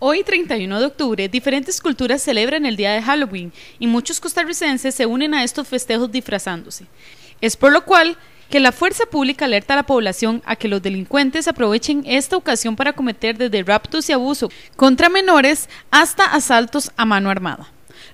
Hoy, 31 de octubre, diferentes culturas celebran el día de Halloween y muchos costarricenses se unen a estos festejos disfrazándose. Es por lo cual que la fuerza pública alerta a la población a que los delincuentes aprovechen esta ocasión para cometer desde raptos y abuso contra menores hasta asaltos a mano armada.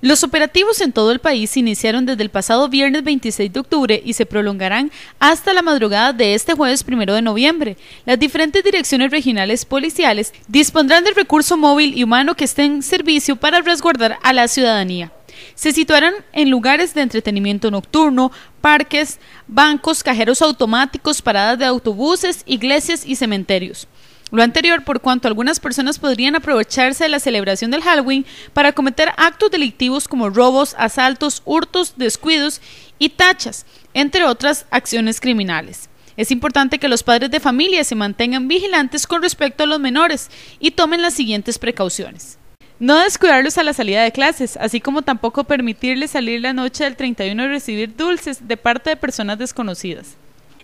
Los operativos en todo el país se iniciaron desde el pasado viernes 26 de octubre y se prolongarán hasta la madrugada de este jueves 1 de noviembre. Las diferentes direcciones regionales policiales dispondrán del recurso móvil y humano que esté en servicio para resguardar a la ciudadanía. Se situarán en lugares de entretenimiento nocturno, parques, bancos, cajeros automáticos, paradas de autobuses, iglesias y cementerios. Lo anterior por cuanto algunas personas podrían aprovecharse de la celebración del Halloween para cometer actos delictivos como robos, asaltos, hurtos, descuidos y tachas, entre otras acciones criminales. Es importante que los padres de familia se mantengan vigilantes con respecto a los menores y tomen las siguientes precauciones. No descuidarlos a la salida de clases, así como tampoco permitirles salir la noche del 31 y recibir dulces de parte de personas desconocidas.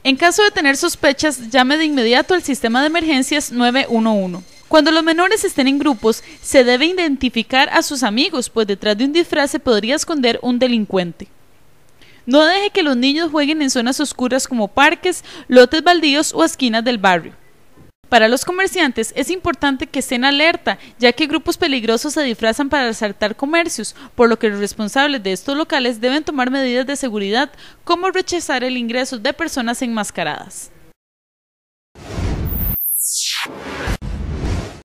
En caso de tener sospechas, llame de inmediato al sistema de emergencias 911. Cuando los menores estén en grupos, se debe identificar a sus amigos, pues detrás de un disfraz se podría esconder un delincuente. No deje que los niños jueguen en zonas oscuras como parques, lotes baldíos o esquinas del barrio. Para los comerciantes es importante que estén alerta, ya que grupos peligrosos se disfrazan para asaltar comercios, por lo que los responsables de estos locales deben tomar medidas de seguridad como rechazar el ingreso de personas enmascaradas.